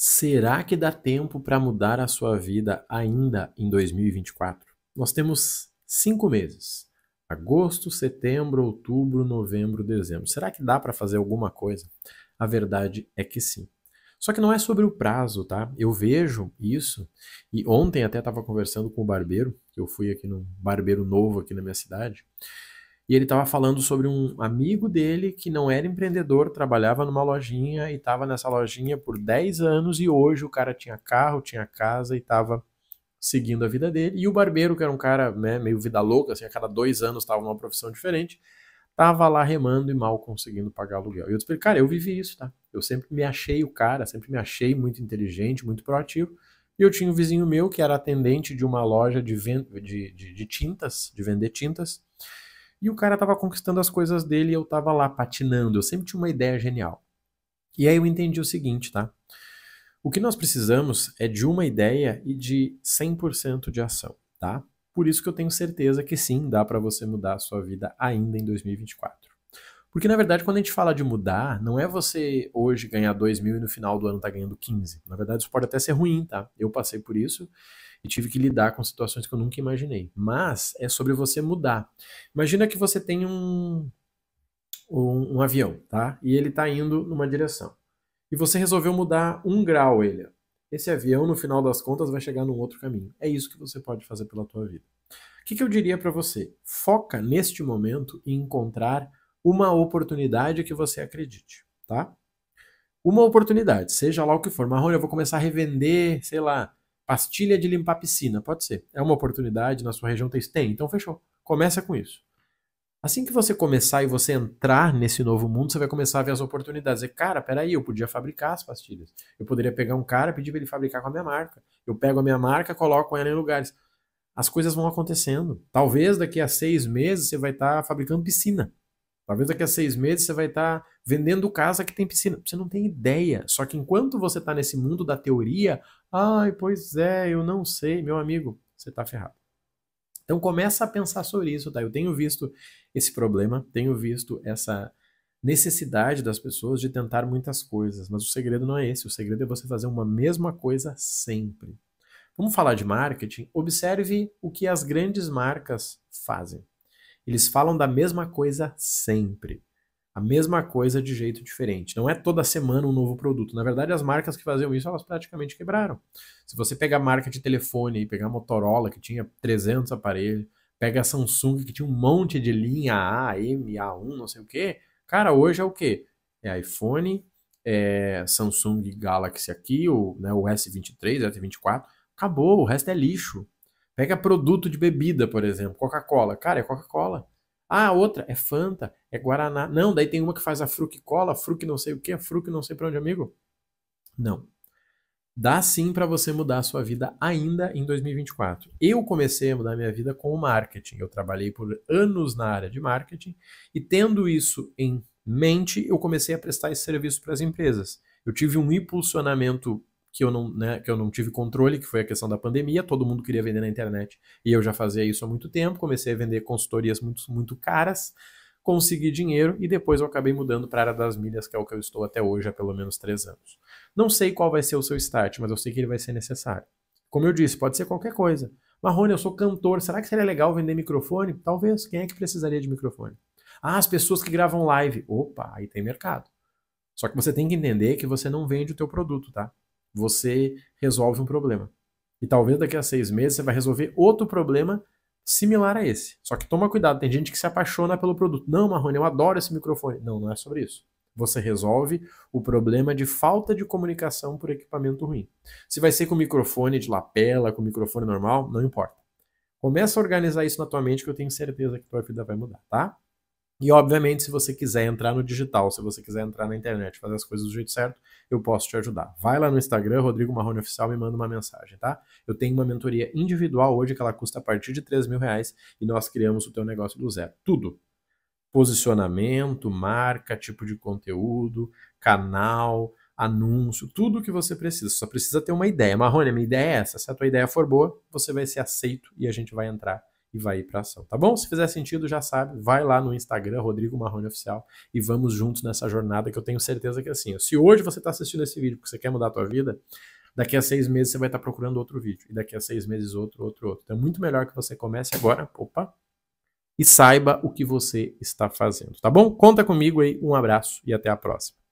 Será que dá tempo para mudar a sua vida ainda em 2024? Nós temos cinco meses: agosto, setembro, outubro, novembro, dezembro. Será que dá para fazer alguma coisa? A verdade é que sim. Só que não é sobre o prazo, tá? Eu vejo isso, e ontem até estava conversando com o barbeiro, que eu fui aqui num barbeiro novo aqui na minha cidade, e ele estava falando sobre um amigo dele que não era empreendedor, trabalhava numa lojinha e estava nessa lojinha por 10 anos e hoje o cara tinha carro, tinha casa e estava seguindo a vida dele. E o barbeiro, que era um cara né, meio vida louca, assim, a cada dois anos estava numa profissão diferente, estava lá remando e mal conseguindo pagar aluguel. E eu disse cara, eu vivi isso, tá? Eu sempre me achei o cara, sempre me achei muito inteligente, muito proativo. E eu tinha um vizinho meu que era atendente de uma loja de, de, de, de tintas, de vender tintas. E o cara tava conquistando as coisas dele e eu tava lá patinando. Eu sempre tinha uma ideia genial. E aí eu entendi o seguinte, tá? O que nós precisamos é de uma ideia e de 100% de ação, tá? Por isso que eu tenho certeza que sim, dá para você mudar a sua vida ainda em 2024. Porque, na verdade, quando a gente fala de mudar, não é você hoje ganhar 2 mil e no final do ano tá ganhando 15. Na verdade, isso pode até ser ruim, tá? Eu passei por isso e tive que lidar com situações que eu nunca imaginei. Mas é sobre você mudar. Imagina que você tem um, um, um avião, tá? E ele tá indo numa direção. E você resolveu mudar um grau ele. Esse avião, no final das contas, vai chegar num outro caminho. É isso que você pode fazer pela tua vida. O que, que eu diria para você? Foca neste momento em encontrar uma oportunidade que você acredite, tá? Uma oportunidade, seja lá o que for. Marrone, eu vou começar a revender, sei lá, pastilha de limpar piscina, pode ser. É uma oportunidade, na sua região tem, tem então fechou. Começa com isso. Assim que você começar e você entrar nesse novo mundo, você vai começar a ver as oportunidades. E cara, peraí, eu podia fabricar as pastilhas. Eu poderia pegar um cara e pedir para ele fabricar com a minha marca. Eu pego a minha marca, coloco ela em lugares. As coisas vão acontecendo. Talvez daqui a seis meses você vai estar tá fabricando piscina. Talvez daqui a seis meses você vai estar tá vendendo casa que tem piscina. Você não tem ideia. Só que enquanto você está nesse mundo da teoria, ai, pois é, eu não sei, meu amigo, você está ferrado. Então começa a pensar sobre isso, tá? Eu tenho visto esse problema, tenho visto essa necessidade das pessoas de tentar muitas coisas, mas o segredo não é esse, o segredo é você fazer uma mesma coisa sempre. Vamos falar de marketing? Observe o que as grandes marcas fazem eles falam da mesma coisa sempre. A mesma coisa de jeito diferente. Não é toda semana um novo produto. Na verdade, as marcas que faziam isso, elas praticamente quebraram. Se você pegar a marca de telefone, pegar a Motorola, que tinha 300 aparelhos, pega a Samsung, que tinha um monte de linha A, M, A1, não sei o quê. Cara, hoje é o quê? É iPhone, é Samsung Galaxy aqui, o, né, o S23, S24. Acabou, o resto é lixo. Pega produto de bebida, por exemplo, Coca-Cola. Cara, é Coca-Cola. Ah, outra é Fanta, é Guaraná. Não, daí tem uma que faz a Fruc Cola, Fruc não sei o que, a Fruc não sei para onde, amigo. Não. Dá sim para você mudar a sua vida ainda em 2024. Eu comecei a mudar minha vida com o marketing. Eu trabalhei por anos na área de marketing e tendo isso em mente, eu comecei a prestar esse serviço para as empresas. Eu tive um impulsionamento que eu não, né, que eu não tive controle, que foi a questão da pandemia, todo mundo queria vender na internet e eu já fazia isso há muito tempo, comecei a vender consultorias muito, muito caras, consegui dinheiro e depois eu acabei mudando para a área das milhas, que é o que eu estou até hoje há pelo menos três anos. Não sei qual vai ser o seu start, mas eu sei que ele vai ser necessário. Como eu disse, pode ser qualquer coisa. Marrone, eu sou cantor, será que seria legal vender microfone? Talvez, quem é que precisaria de microfone? Ah, as pessoas que gravam live. Opa, aí tem mercado. Só que você tem que entender que você não vende o teu produto, tá? você resolve um problema. E talvez daqui a seis meses você vai resolver outro problema similar a esse. Só que toma cuidado, tem gente que se apaixona pelo produto. Não, Marrone, eu adoro esse microfone. Não, não é sobre isso. Você resolve o problema de falta de comunicação por equipamento ruim. Se vai ser com microfone de lapela, com microfone normal, não importa. Começa a organizar isso na tua mente que eu tenho certeza que tua vida vai mudar, tá? E, obviamente, se você quiser entrar no digital, se você quiser entrar na internet, fazer as coisas do jeito certo, eu posso te ajudar. Vai lá no Instagram, Rodrigo Marrone Oficial, me manda uma mensagem, tá? Eu tenho uma mentoria individual hoje que ela custa a partir de 3 mil reais e nós criamos o teu negócio do zero. Tudo. Posicionamento, marca, tipo de conteúdo, canal, anúncio, tudo o que você precisa. Só precisa ter uma ideia. Marrone, minha ideia é essa. Se a tua ideia for boa, você vai ser aceito e a gente vai entrar vai ir para ação, tá bom? Se fizer sentido, já sabe, vai lá no Instagram, Rodrigo Marrone Oficial, e vamos juntos nessa jornada que eu tenho certeza que é assim, se hoje você está assistindo esse vídeo porque você quer mudar a tua vida, daqui a seis meses você vai estar tá procurando outro vídeo, e daqui a seis meses outro, outro, outro. Então é muito melhor que você comece agora, opa, e saiba o que você está fazendo, tá bom? Conta comigo aí, um abraço e até a próxima.